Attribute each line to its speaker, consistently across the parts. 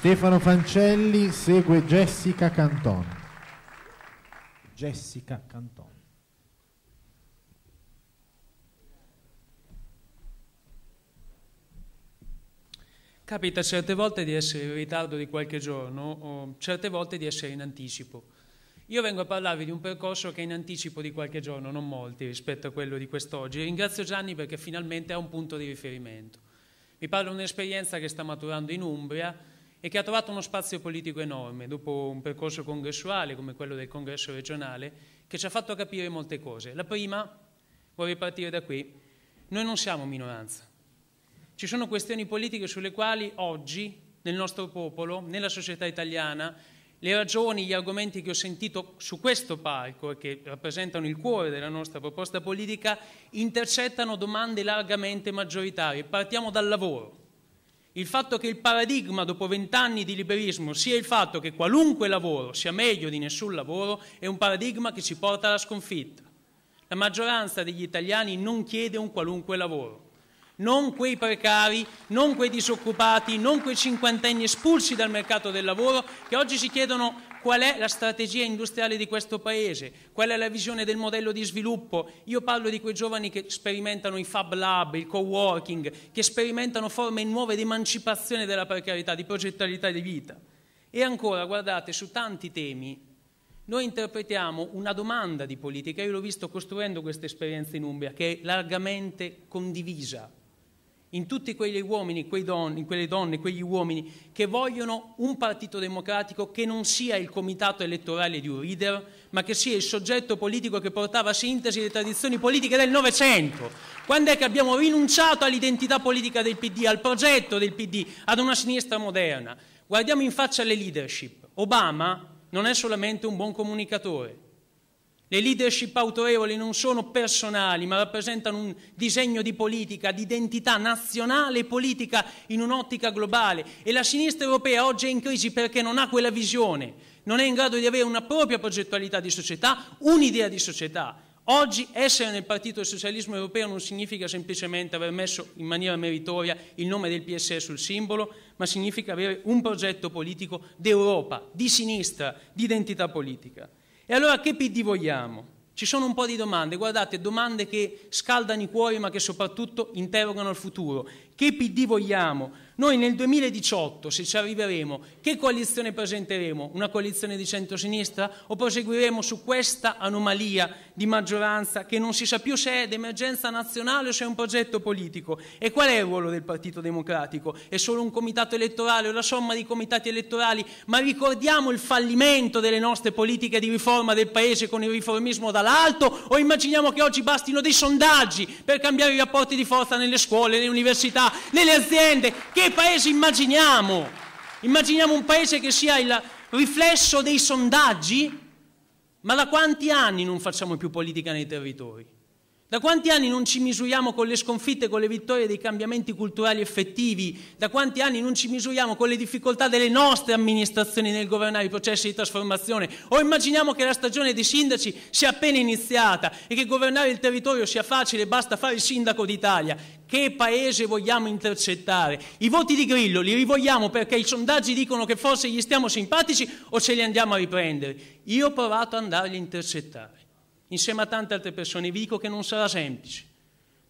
Speaker 1: Stefano Fancelli segue Jessica Canton. Jessica Canton. Capita certe volte di essere in ritardo di qualche giorno o certe volte di essere in anticipo. Io vengo a parlarvi di un percorso che è in anticipo di qualche giorno, non molti rispetto a quello di quest'oggi. Ringrazio Gianni perché finalmente ha un punto di riferimento. Vi parlo di un'esperienza che sta maturando in Umbria e che ha trovato uno spazio politico enorme dopo un percorso congressuale come quello del congresso regionale che ci ha fatto capire molte cose. La prima, vorrei partire da qui, noi non siamo minoranza. Ci sono questioni politiche sulle quali oggi nel nostro popolo, nella società italiana, le ragioni, gli argomenti che ho sentito su questo palco e che rappresentano il cuore della nostra proposta politica intercettano domande largamente maggioritarie. Partiamo dal lavoro il fatto che il paradigma dopo vent'anni di liberismo sia il fatto che qualunque lavoro sia meglio di nessun lavoro è un paradigma che ci porta alla sconfitta. La maggioranza degli italiani non chiede un qualunque lavoro. Non quei precari, non quei disoccupati, non quei cinquantenni espulsi dal mercato del lavoro che oggi si chiedono qual è la strategia industriale di questo Paese, qual è la visione del modello di sviluppo. Io parlo di quei giovani che sperimentano i Fab Lab, il co-working, che sperimentano forme nuove di emancipazione della precarietà, di progettualità di vita. E ancora, guardate, su tanti temi noi interpretiamo una domanda di politica, io l'ho visto costruendo questa esperienza in Umbria, che è largamente condivisa in tutti quegli uomini, quei don, quelle donne, quegli uomini che vogliono un partito democratico che non sia il comitato elettorale di un leader, ma che sia il soggetto politico che portava a sintesi le tradizioni politiche del Novecento. Quando è che abbiamo rinunciato all'identità politica del PD, al progetto del PD, ad una sinistra moderna? Guardiamo in faccia le leadership. Obama non è solamente un buon comunicatore, le leadership autorevoli non sono personali, ma rappresentano un disegno di politica, di identità nazionale e politica in un'ottica globale. E la sinistra europea oggi è in crisi perché non ha quella visione, non è in grado di avere una propria progettualità di società, un'idea di società. Oggi essere nel Partito Socialismo Europeo non significa semplicemente aver messo in maniera meritoria il nome del PSE sul simbolo, ma significa avere un progetto politico d'Europa, di sinistra, di identità politica. E allora che PD vogliamo? Ci sono un po' di domande, guardate, domande che scaldano i cuori ma che soprattutto interrogano il futuro che PD vogliamo. Noi nel 2018, se ci arriveremo, che coalizione presenteremo? Una coalizione di centrosinistra? O proseguiremo su questa anomalia di maggioranza che non si sa più se è d'emergenza nazionale o se è un progetto politico? E qual è il ruolo del Partito Democratico? È solo un comitato elettorale o la somma di comitati elettorali? Ma ricordiamo il fallimento delle nostre politiche di riforma del Paese con il riformismo dall'alto o immaginiamo che oggi bastino dei sondaggi per cambiare i rapporti di forza nelle scuole, nelle università, nelle aziende. Che paese immaginiamo? Immaginiamo un paese che sia il riflesso dei sondaggi? Ma da quanti anni non facciamo più politica nei territori? Da quanti anni non ci misuriamo con le sconfitte, con le vittorie dei cambiamenti culturali effettivi? Da quanti anni non ci misuriamo con le difficoltà delle nostre amministrazioni nel governare i processi di trasformazione? O immaginiamo che la stagione dei sindaci sia appena iniziata e che governare il territorio sia facile, basta fare il sindaco d'Italia? Che paese vogliamo intercettare? I voti di Grillo li rivogliamo perché i sondaggi dicono che forse gli stiamo simpatici o ce li andiamo a riprendere? Io ho provato ad andarli a intercettare insieme a tante altre persone. Vi dico che non sarà semplice.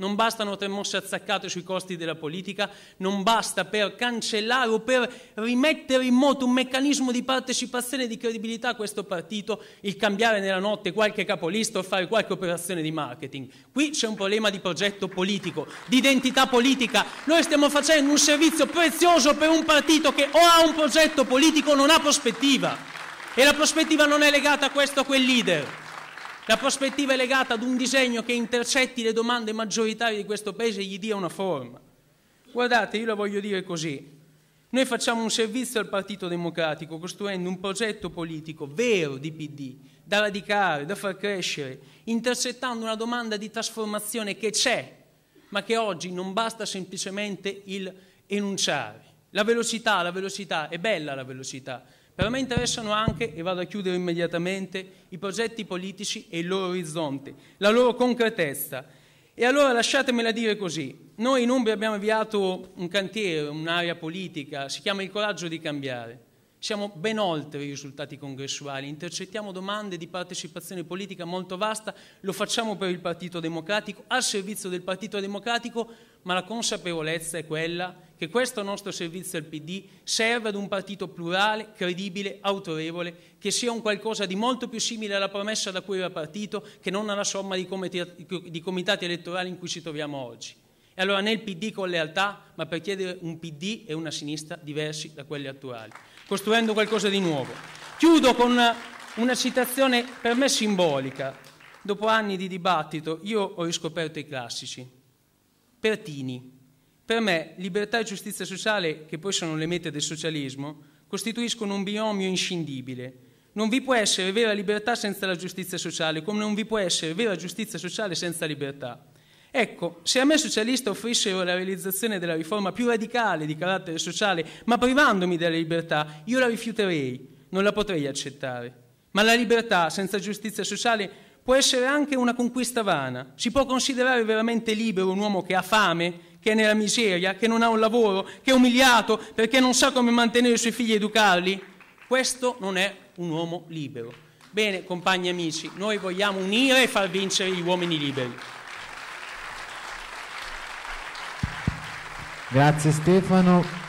Speaker 1: Non bastano tre mosse azzaccate sui costi della politica, non basta per cancellare o per rimettere in moto un meccanismo di partecipazione e di credibilità a questo partito il cambiare nella notte qualche capolista o fare qualche operazione di marketing. Qui c'è un problema di progetto politico, di identità politica. Noi stiamo facendo un servizio prezioso per un partito che o ha un progetto politico o non ha prospettiva. E la prospettiva non è legata a questo o a quel leader. La prospettiva è legata ad un disegno che intercetti le domande maggioritarie di questo Paese e gli dia una forma. Guardate, io la voglio dire così. Noi facciamo un servizio al Partito Democratico costruendo un progetto politico vero di PD, da radicare, da far crescere, intercettando una domanda di trasformazione che c'è, ma che oggi non basta semplicemente il enunciare. La velocità, la velocità, è bella la velocità, per me interessano anche, e vado a chiudere immediatamente, i progetti politici e il loro orizzonte, la loro concretezza. E allora lasciatemela dire così, noi in Umbria abbiamo avviato un cantiere, un'area politica, si chiama Il coraggio di cambiare. Siamo ben oltre i risultati congressuali, intercettiamo domande di partecipazione politica molto vasta, lo facciamo per il Partito Democratico, al servizio del Partito Democratico, ma la consapevolezza è quella che questo nostro servizio al PD serva ad un partito plurale, credibile, autorevole, che sia un qualcosa di molto più simile alla promessa da cui era partito che non alla somma di, comiti di comitati elettorali in cui ci troviamo oggi. E allora nel PD con lealtà, ma per chiedere un PD e una sinistra diversi da quelli attuali, costruendo qualcosa di nuovo. Chiudo con una, una citazione per me simbolica. Dopo anni di dibattito io ho riscoperto i classici. Pertini, per me libertà e giustizia sociale, che poi sono le mete del socialismo, costituiscono un binomio inscindibile. Non vi può essere vera libertà senza la giustizia sociale, come non vi può essere vera giustizia sociale senza libertà. Ecco, se a me socialista offrissero la realizzazione della riforma più radicale di carattere sociale, ma privandomi della libertà, io la rifiuterei, non la potrei accettare. Ma la libertà senza giustizia sociale può essere anche una conquista vana. Si può considerare veramente libero un uomo che ha fame che è nella miseria, che non ha un lavoro, che è umiliato perché non sa come mantenere i suoi figli e educarli? Questo non è un uomo libero. Bene, compagni e amici, noi vogliamo unire e far vincere gli uomini liberi. Grazie Stefano.